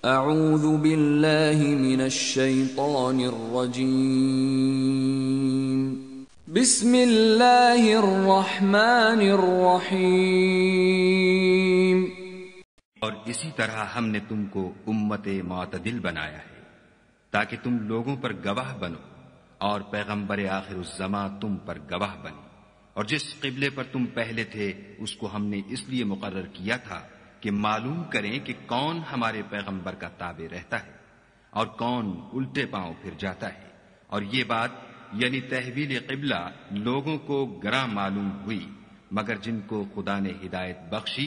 और इसी तरह हमने तुमको उम्मत मतदिल बनाया है ताकि तुम लोगों पर गवाह बनो और पैगम्बर आखिर उस जमा तुम पर गवाह बने और जिस किबले पर तुम पहले थे उसको हमने इसलिए मुकर किया था कि मालूम करें कि कौन हमारे पैगंबर का ताबे रहता है और कौन उल्टे पांव फिर जाता है और ये बात यानी तहवील कबला लोगों को ग्रां मालूम हुई मगर जिनको खुदा ने हिदायत बख्शी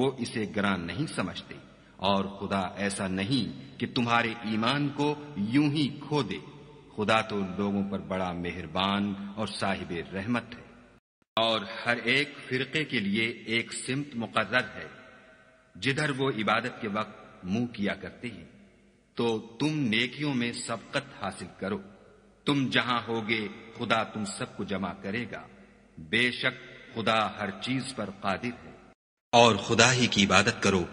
वो इसे ग्रां नहीं समझते और खुदा ऐसा नहीं कि तुम्हारे ईमान को यूं ही खो दे खुदा तो लोगों पर बड़ा मेहरबान और साहिब रहमत है और हर एक फिरके के लिए एक सिमत मुकर्र है जिधर वो इबादत के वक्त मुंह किया करते हैं तो तुम नेकियों में सबकत हासिल करो तुम जहां होगे खुदा तुम सबको जमा करेगा बेशक खुदा हर चीज पर कादिर है और खुदा ही की इबादत करो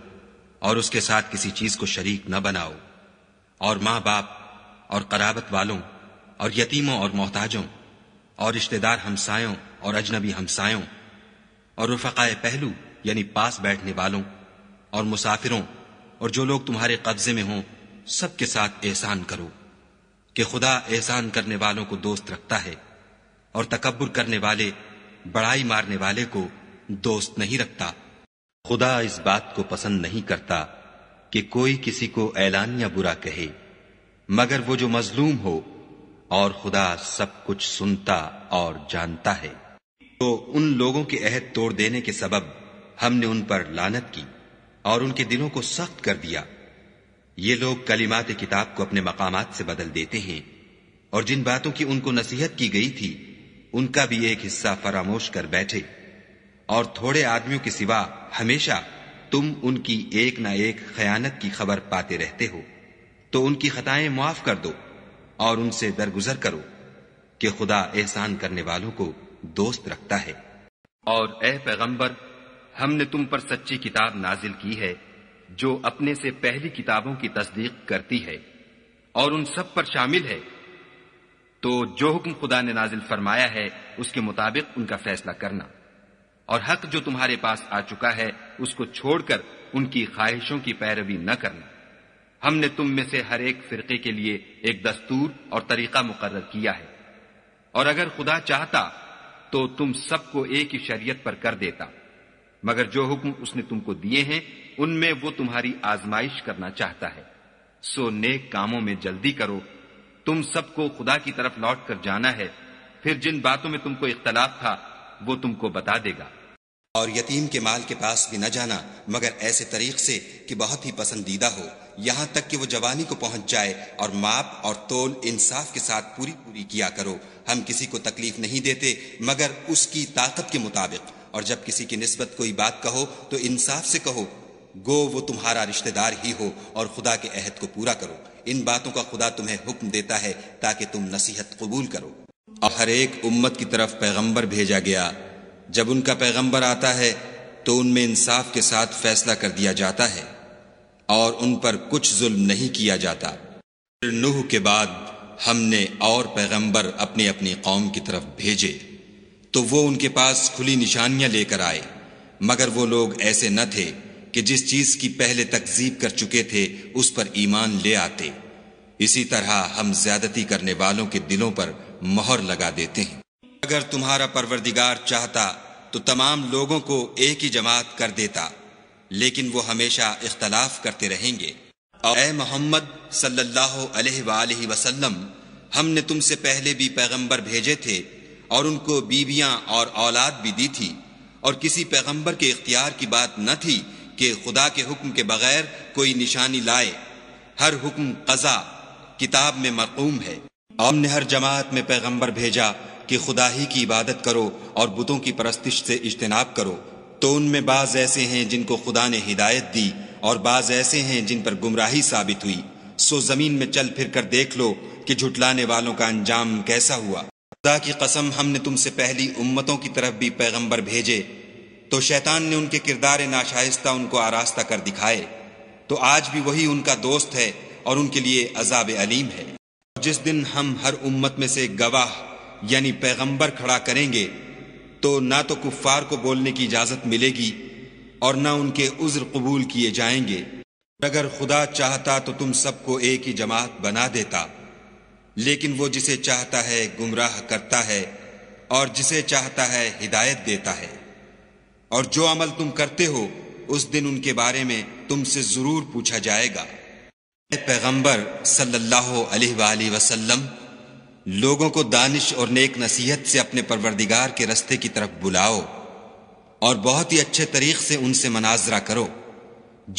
और उसके साथ किसी चीज को शरीक न बनाओ और माँ बाप और कराबत वालों और यतीमों और मोहताजों और रिश्तेदार हमसायों और अजनबी हमसायों और रफकाय पहलू यानी पास बैठने वालों और मुसाफिरों और जो लोग तुम्हारे कब्जे में हों सबके साथ एहसान करो कि खुदा एहसान करने वालों को दोस्त रखता है और तकबर करने वाले बड़ाई मारने वाले को दोस्त नहीं रखता खुदा इस बात को पसंद नहीं करता कि कोई किसी को ऐलान या बुरा कहे मगर वो जो मजलूम हो और खुदा सब कुछ सुनता और जानता है तो उन लोगों के अहद तोड़ देने के सबब हमने उन पर लानत की और उनके दिलों को सख्त कर दिया ये लोग कलिमात किताब को अपने मकामात से बदल देते हैं और जिन बातों की उनको नसीहत की गई थी उनका भी एक हिस्सा फरामोश कर बैठे और थोड़े आदमियों के सिवा हमेशा तुम उनकी एक ना एक खयानत की खबर पाते रहते हो तो उनकी खताएं मुआफ कर दो और उनसे दरगुजर करो कि खुदा एहसान करने वालों को दोस्त रखता है और ए पैगंबर हमने तुम पर सच्ची किताब नाजिल की है जो अपने से पहली किताबों की तस्दीक करती है और उन सब पर शामिल है तो जो हुक्म खुदा ने नाजिल फरमाया है उसके मुताबिक उनका फैसला करना और हक जो तुम्हारे पास आ चुका है उसको छोड़कर उनकी ख्वाहिशों की पैरवी न करना हमने तुम में से हर एक फिरके के लिए एक दस्तूर और तरीका मुकर किया है और अगर खुदा चाहता तो तुम सबको एक ही शरीयत पर कर देता मगर जो हुक्म उसने तुमको दिए हैं उनमें वो तुम्हारी आजमाइश करना चाहता है सो नेक कामों में जल्दी करो तुम सबको खुदा की तरफ लौट कर जाना है फिर जिन बातों में तुमको इख्तलाफ था वो तुमको बता देगा और यतीम के माल के पास भी न जाना मगर ऐसे तरीक से कि बहुत ही पसंदीदा हो यहाँ तक कि वो जवानी को पहुंच जाए और माप और तोल इंसाफ के साथ पूरी पूरी किया करो हम किसी को तकलीफ नहीं देते मगर उसकी ताकत के मुताबिक और जब किसी की नस्बत कोई बात कहो तो इंसाफ से कहो गो वो तुम्हारा रिश्तेदार ही हो और खुदा के अहद को पूरा करो इन बातों का खुदा तुम्हें हुक्म देता है ताकि तुम नसीहत कबूल करो और हर एक उम्मत की तरफ पैगंबर भेजा गया जब उनका पैगंबर आता है तो उनमें इंसाफ के साथ फैसला कर दिया जाता है और उन पर कुछ जुल्म नहीं किया जाता फिर नूह के बाद हमने और पैगंबर अपनी अपनी कौम की तरफ भेजे तो वो उनके पास खुली निशानियां लेकर आए मगर वो लोग ऐसे न थे कि जिस चीज की पहले तकजीब कर चुके थे उस पर ईमान ले आते इसी तरह हम ज्यादती करने वालों के दिलों पर मोहर लगा देते हैं अगर तुम्हारा परवरदिगार चाहता तो तमाम लोगों को एक ही जमात कर देता लेकिन वो हमेशा इख्तलाफ करते रहेंगे और ए मोहम्मद सल्लल्लाहु अलैहि वसल्लम हमने तुमसे पहले भी पैगंबर भेजे थे और उनको बीवियां और औलाद भी दी थी और किसी पैगंबर के इख्तियार की बात न थी कि खुदा के हुक्म के बगैर कोई निशानी लाए हर हुक्म कजा किताब में मरकूम है हमने हर जमात में पैगंबर भेजा कि खुदा ही की इबादत करो और बुतों की परस्तिश से इज्तनाब करो तो उनमें बाज ऐसे हैं जिनको खुदा ने हिदायत दी और बाज ऐसे हैं जिन पर गुमराही साबित हुई सो जमीन में चल फिर कर देख लो कि झुटलाने वालों का अंजाम कैसा हुआ खुदा की कसम हमने तुमसे पहली उम्मतों की तरफ भी पैगंबर भेजे तो शैतान ने उनके किरदार नाशाइस्ता उनको आरास्ता कर दिखाए तो आज भी वही उनका दोस्त है और उनके लिए अजाब अलीम है जिस दिन हम हर उम्मत में से गवाह यानी पैगंबर खड़ा करेंगे तो ना तो कुफ्फार को बोलने की इजाज़त मिलेगी और ना उनके उज्र कबूल किए जाएंगे अगर खुदा चाहता तो तुम सबको एक ही जमात बना देता लेकिन वो जिसे चाहता है गुमराह करता है और जिसे चाहता है हिदायत देता है और जो अमल तुम करते हो उस दिन उनके बारे में तुमसे जरूर पूछा जाएगा पैगंबर सल्लल्लाहु अलैहि वसल्लम लोगों को दानिश और नेक नसीहत से अपने परवरदिगार के रस्ते की तरफ बुलाओ और बहुत ही अच्छे तरीक से उनसे मनाजरा करो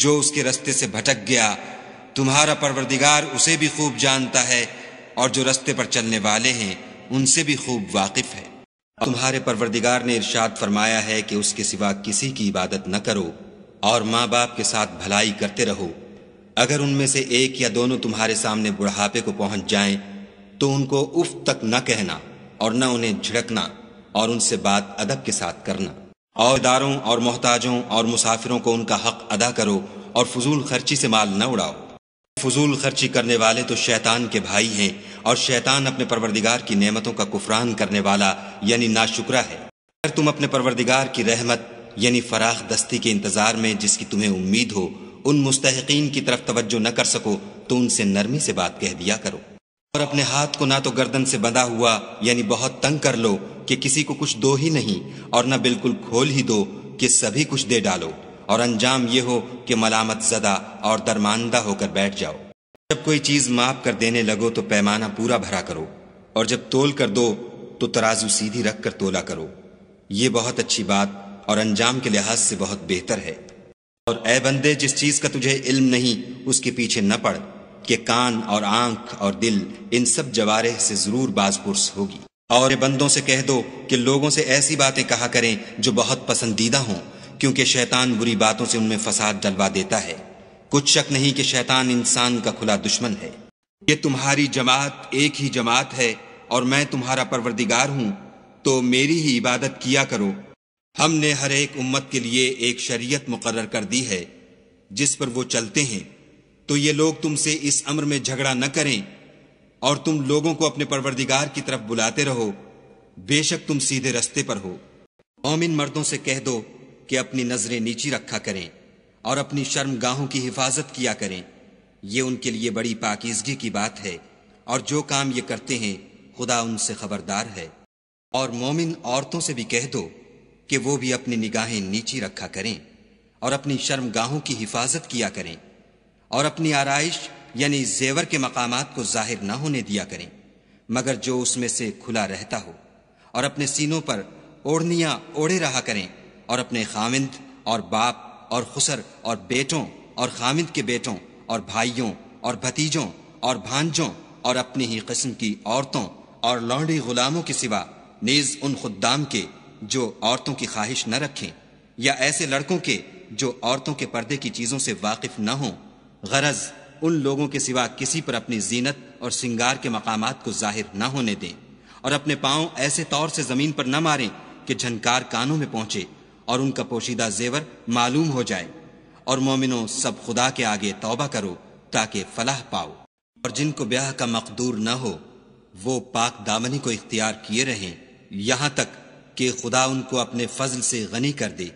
जो उसके रस्ते से भटक गया तुम्हारा परवरदिगार उसे भी खूब जानता है और जो रस्ते पर चलने वाले हैं उनसे भी खूब वाकिफ है तुम्हारे परवरदिगार ने इरशाद फरमाया है कि उसके सिवा किसी की इबादत न करो और माँ बाप के साथ भलाई करते रहो अगर उनमें से एक या दोनों तुम्हारे सामने बुढ़ापे को पहुंच जाएं, तो उनको उफ तक न कहना और न उन्हें झिड़कना और उनसे बात अदब के साथ करना और दारों और मोहताजों और मुसाफिरों को उनका हक अदा करो और फजूल खर्ची से माल न उड़ाओ फजूल खर्ची करने वाले तो शैतान के भाई हैं और शैतान अपने परवरदिगार की नेमतों का कुफरान करने वाला यानी नाशुक्रा है अगर तुम अपने परवरदिगार की रहमत यानी फराख दस्ती के इंतजार में जिसकी तुम्हें उम्मीद हो उन मुस्तकिन की तरफ तवज्जो न कर सको तो उनसे नरमी से बात कह दिया करो और अपने हाथ को ना तो गर्दन से बंधा हुआ यानी बहुत तंग कर लो कि किसी को कुछ दो ही नहीं और ना बिल्कुल खोल ही दो कि सभी कुछ दे डालो और अंजाम ये हो कि मलामत जदा और दरमानदा होकर बैठ जाओ जब कोई चीज माफ कर देने लगो तो पैमाना पूरा भरा करो और जब तोल कर दो तो तराजू सीधी रख कर तोला करो ये बहुत अच्छी बात और अंजाम के लिहाज से बहुत बेहतर है और ए बंदे जिस चीज का तुझे इल्म नहीं उसके पीछे न पड़ के कान और आंख और दिल इन सब जवारे से जरूर बाजपुरस होगी और बंदों से कह दो कि लोगों से ऐसी बातें कहा करें जो बहुत पसंदीदा हों क्योंकि शैतान बुरी बातों से उनमें फसाद डलवा देता है कुछ शक नहीं कि शैतान इंसान का खुला दुश्मन है ये तुम्हारी जमात एक ही जमात है और मैं तुम्हारा परवरदिगार हूं तो मेरी ही इबादत किया करो हमने हर एक उम्मत के लिए एक शरीयत मुकर्र कर दी है जिस पर वो चलते हैं तो ये लोग तुमसे इस अम्र में झगड़ा न करें और तुम लोगों को अपने परवरदिगार की तरफ बुलाते रहो बेशक तुम सीधे रस्ते पर हो ओमिन मर्दों से कह दो कि अपनी नजरें नीची रखा करें और अपनी शर्मगाहों की हिफाजत किया करें यह उनके लिए बड़ी पाकिजगी की बात है और जो काम ये करते हैं खुदा उनसे खबरदार है और मोमिन औरतों से भी कह दो कि वो भी अपनी निगाहें नीची रखा करें और अपनी शर्मगाहों की हिफाजत किया करें और अपनी आरइश यानी जेवर के मकाम को जाहिर ना होने दिया करें मगर जो उसमें से खुला रहता हो और अपने सीनों पर ओढ़निया ओढ़े रहा करें और अपने खामिंद और बाप और खुसर और बेटों और खामिंद के बेटों और भाइयों और भतीजों और भांजों और अपनी ही किस्म की औरतों और लौड़ी गुलामों के सिवा नेज उन खुद्दाम के जो औरतों की ख्वाहिश न रखें या ऐसे लड़कों के जो औरतों के पर्दे की चीज़ों से वाकिफ न हो गरज उन लोगों के सिवा किसी पर अपनी जीनत और सिंगार के मकाम को जाहिर न होने दें और अपने पाँव ऐसे तौर से ज़मीन पर न मारें कि झनकार कानों में पहुंचे और उनका पोशीदा जेवर मालूम हो जाए और मोमिनो सब खुदा के आगे तोबा करो ताकि फलाह पाओ और जिनको ब्याह का मकदूर न हो वो पाक दामनी को इख्तियार किए रहें यहां तक कि खुदा उनको अपने फजल से गनी कर दे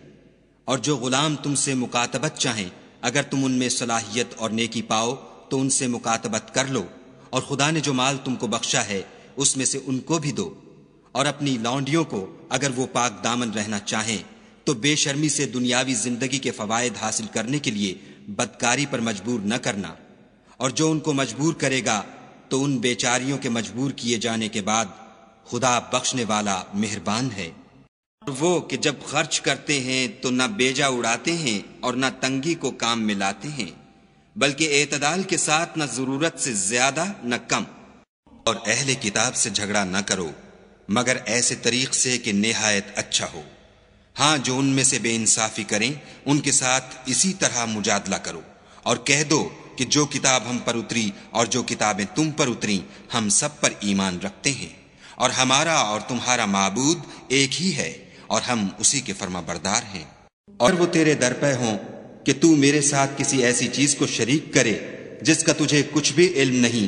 और जो गुलाम तुमसे मुकातबत चाहें अगर तुम उनमें सलाहियत और नेकी पाओ तो उनसे मुकातबत कर लो और खुदा ने जो माल तुमको बख्शा है उसमें से उनको भी दो और अपनी लॉन्डियों को अगर वो पाक दामन रहना चाहें तो बेशर्मी से दुनियावी जिंदगी के फवायद हासिल करने के लिए बदकारी पर मजबूर न करना और जो उनको मजबूर करेगा तो उन बेचारियों के मजबूर किए जाने के बाद खुदा बख्शने वाला मेहरबान है और वो कि जब खर्च करते हैं तो ना बेजा उड़ाते हैं और ना तंगी को काम में लाते हैं बल्कि एतदाल के साथ ना जरूरत से ज्यादा न कम और अहले किताब से झगड़ा ना करो मगर ऐसे तरीक से कि नहायत अच्छा हो हाँ जो उनमें से बेइंसाफी करें उनके साथ इसी तरह मुजादला करो और कह दो कि जो किताब हम पर उतरी और जो किताबें तुम पर उतरी हम सब पर ईमान रखते हैं और हमारा और तुम्हारा मबूद एक ही है और हम उसी के फर्मा बरदार हैं और वो तेरे दर पे हों कि तू मेरे साथ किसी ऐसी चीज को शरीक करे जिसका तुझे कुछ भी इल्म नहीं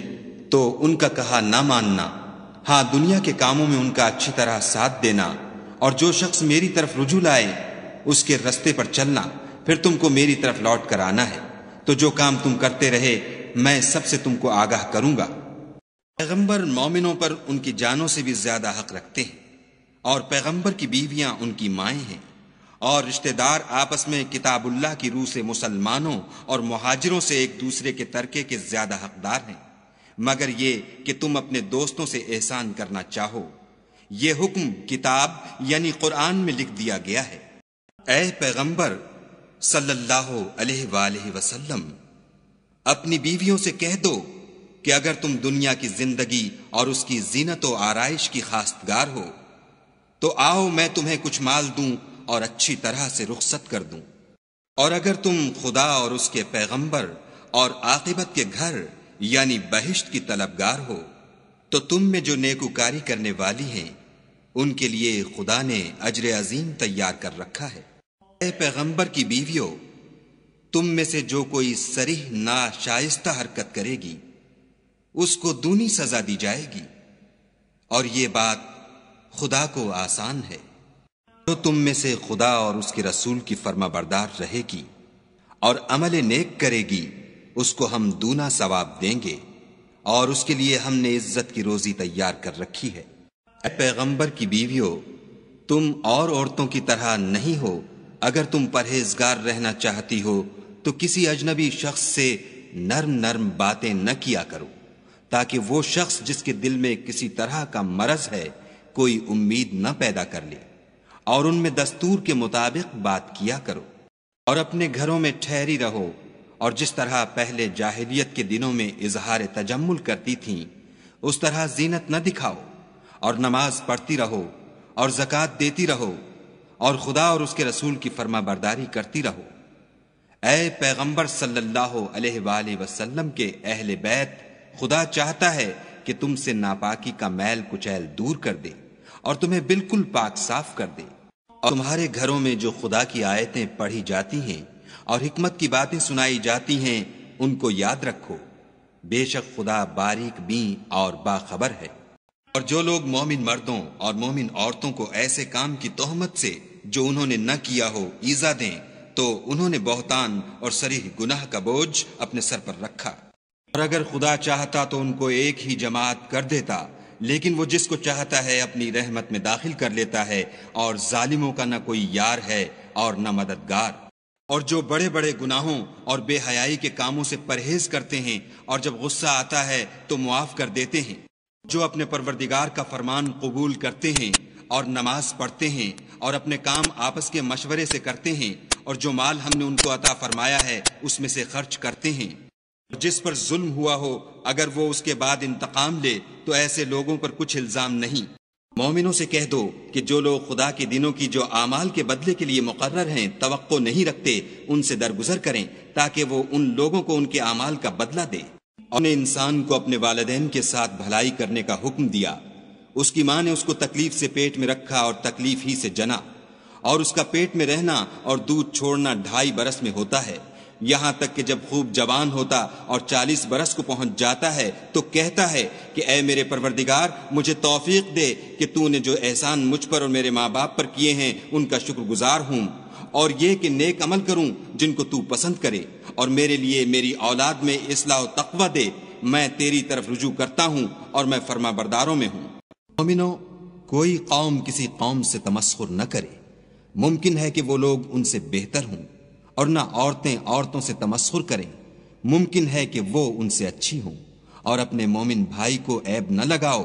तो उनका कहा ना मानना हाँ दुनिया के कामों में उनका अच्छी तरह साथ देना और जो शख्स मेरी तरफ रुझू लाए उसके रस्ते पर चलना फिर तुमको मेरी तरफ लौट कर आना है तो जो काम तुम करते रहे मैं सबसे तुमको आगाह करूंगा पैगंबर मोमिनों पर उनकी जानों से भी ज्यादा हक रखते हैं और पैगंबर की बीवियां उनकी माए हैं और रिश्तेदार आपस में किताबुल्लाह की रूह से मुसलमानों और मुहाजिरों से एक दूसरे के तरके के ज्यादा हकदार हैं मगर ये कि तुम अपने दोस्तों से एहसान करना चाहो ये हुक्म किताब यानी कुरान में लिख दिया गया है ए पैगंबर सल्लल्लाहु अलैहि वसल्लम अपनी बीवियों से कह दो कि अगर तुम दुनिया की जिंदगी और उसकी जीनत व आरइश की खासगार हो तो आओ मैं तुम्हें कुछ माल दूं और अच्छी तरह से रुखसत कर दूं और अगर तुम खुदा और उसके पैगंबर और आकिबत के घर यानी बहिश्त की तलबगार हो तो तुम में जो नेकुकारी करने वाली हैं उनके लिए खुदा ने अजर अजीम तैयार कर रखा है ए पैगंबर की बीवियों तुम में से जो कोई सरीह ना नाशाइस्ता हरकत करेगी उसको दूनी सजा दी जाएगी और ये बात खुदा को आसान है जो तुम में से खुदा और उसके रसूल की फर्मा बरदार रहेगी और अमल नेक करेगी उसको हम दूना सवाब देंगे और उसके लिए हमने इज्जत की रोजी तैयार कर रखी है पैगंबर की बीवियों तुम और औरतों की तरह नहीं हो अगर तुम परहेजगार रहना चाहती हो तो किसी अजनबी शख्स से नर्म नर्म बातें न किया करो ताकि वो शख्स जिसके दिल में किसी तरह का मरज है कोई उम्मीद न पैदा कर ले और उनमें दस्तूर के मुताबिक बात किया करो और अपने घरों में ठहरी रहो और जिस तरह पहले जाहिलियत के दिनों में इजहार तजम्मुल करती थीं उस तरह जीनत न दिखाओ और नमाज पढ़ती रहो और जक़ात देती रहो और खुदा और उसके रसूल की फर्मा बरदारी करती रहो ए पैगम्बर सल्ला वसलम के अहल बैत खुदा चाहता है कि तुमसे नापाकी का मैल कुचैल दूर कर दे और तुम्हें बिल्कुल पाक साफ कर दे और तुम्हारे घरों में जो खुदा की आयतें पढ़ी जाती हैं और हमत की बातें सुनाई जाती हैं उनको याद रखो बेशक खुदा बारीक बी और बाखबर है और जो लोग मोमिन मर्दों और मोमिन औरतों को ऐसे काम की तोहमत से जो उन्होंने न किया हो ईजा दें तो उन्होंने बहुतान और सरीह गुनाह का बोझ अपने सर पर रखा और अगर खुदा चाहता तो उनको एक ही जमात कर देता लेकिन वो जिसको चाहता है अपनी रहमत में दाखिल कर लेता है और जालिमों का न कोई यार है और न मददगार और जो बड़े बड़े गुनाहों और बेहयाई के कामों से परहेज करते हैं और जब गुस्सा आता है तो मुआफ कर देते हैं जो अपने परवरदिगार का फरमान कबूल करते हैं और नमाज पढ़ते हैं और अपने काम आपस के मशवरे से करते हैं और जो माल हमने उनको अता फरमाया है उसमें से खर्च करते हैं जिस पर जुल्म हुआ हो अगर वो उसके बाद इंतकाम ले तो ऐसे लोगों पर कुछ इल्ज़ाम नहीं मोमिनों से कह दो कि जो लोग खुदा के दिनों की जो आमाल के बदले के लिए मुकर्र हैं तो नहीं रखते उनसे दरगुजर करें ताकि वो उन लोगों को उनके आमाल का बदला दे और इंसान को अपने वालदेन के साथ भलाई करने का हुक्म दिया उसकी माँ ने उसको तकलीफ से पेट में रखा और तकलीफ ही से जना और उसका पेट में रहना और दूध छोड़ना ढाई बरस में होता है यहां तक कि जब खूब जवान होता और चालीस बरस को पहुंच जाता है तो कहता है कि ए मेरे परवरदिगार मुझे तौफीक दे कि तूने जो एहसान मुझ पर और मेरे माँ बाप पर किए हैं उनका शुक्रगुजार हूं और यह कि नेक अमल करूं जिनको तू पसंद करे और मेरे लिए मेरी औलाद में इसलाह तकवा दे मैं तेरी तरफ रुजू करता हूं और मैं फर्मा बरदारों में हूं मोमिनो कोई कौम किसी कौम से तमस्खुर न करे मुमकिन है कि वो लोग उनसे बेहतर हों और ना औरतें औरतों से तमस्खुर करें मुमकिन है कि वो उनसे अच्छी हों और अपने मोमिन भाई को ऐब न लगाओ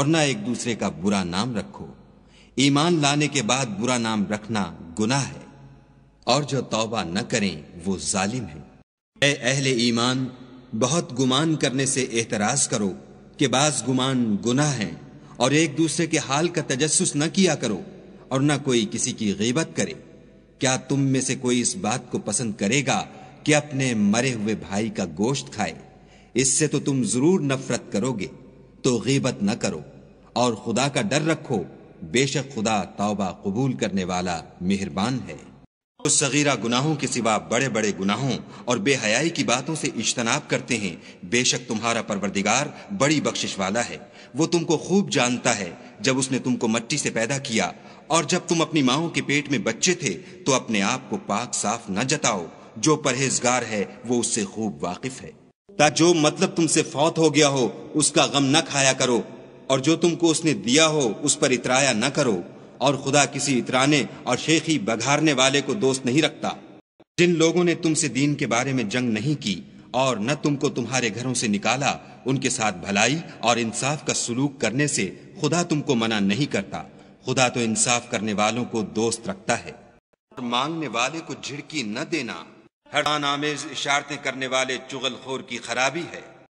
और ना एक दूसरे का बुरा नाम रखो ईमान लाने के बाद बुरा नाम रखना गुना है और जो तौबा न करें वो जालिम है अहले ईमान बहुत गुमान करने से एतराज करो कि बाज गुमान गुनाह है और एक दूसरे के हाल का तजस्स न किया करो और न कोई किसी की गीबत करे क्या तुम में से कोई इस बात को पसंद करेगा कि अपने मरे हुए भाई का गोश्त खाए इससे तो तुम जरूर नफरत करोगे तो गीबत न करो और खुदा का डर रखो बेशक खुदा तौबा कबूल करने वाला मेहरबान है कुछ सगीरा गुनाहों के सिवा बड़े बड़े गुनाहों और बेहयाई की बातों से इज्तनाब करते हैं बेशक तुम्हारा परवरदिगार बड़ी बख्शिश वाला है वो तुमको खूब जानता है जब उसने तुमको मट्टी से पैदा किया और जब तुम अपनी माओ के पेट में बच्चे थे तो अपने आप को पाक साफ न जताओ जो परहेजगार है वो उससे खूब वाकिफ है ता जो मतलब तुमसे फौत हो गया हो उसका गम न खाया करो और जो तुमको उसने दिया हो उस पर इतराया न करो और खुदा किसी इतराने और शेखी बघारने वाले को दोस्त नहीं रखता जिन लोगों ने तुमसे दीन के बारे में जंग नहीं की और न तुमको तुम्हारे घरों से निकाला उनके साथ भलाई और इंसाफ का सुलूक करने से खुदा तुमको मना नहीं करता खुदा तो इंसाफ करने वालों को दोस्त रखता है और मांगने वाले को झिड़की न देना हर आमेज इशारते करने वाले चुगलखोर की खराबी है